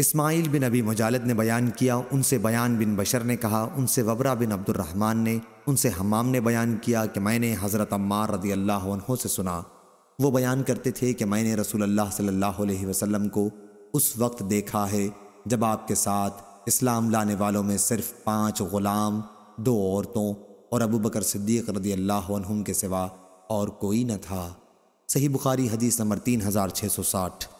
इस्माइल बिन अबी मुजालद ने बयान किया उनसे बयान बिन बशर ने कहा उनसे वबरा बिन अब्दुलरहमान ने उनसे हमाम ने बयान किया कि मैंने हज़रत अम्मार रदी अल्लाह से सुना वो बयान करते थे कि मैंने रसूल अल्लाह सल्लल्लाहु अलैहि वसल्लम को उस वक्त देखा है जब आपके साथ इस्लाम लाने वालों में सिर्फ पाँच ग़ुलाम दो औरतों और अबू बकर सिद्दीक रदी अल्लाह के सिवा और कोई न था सही बुखारी हदीस नंबर तीन हज़ार छः सौ साठ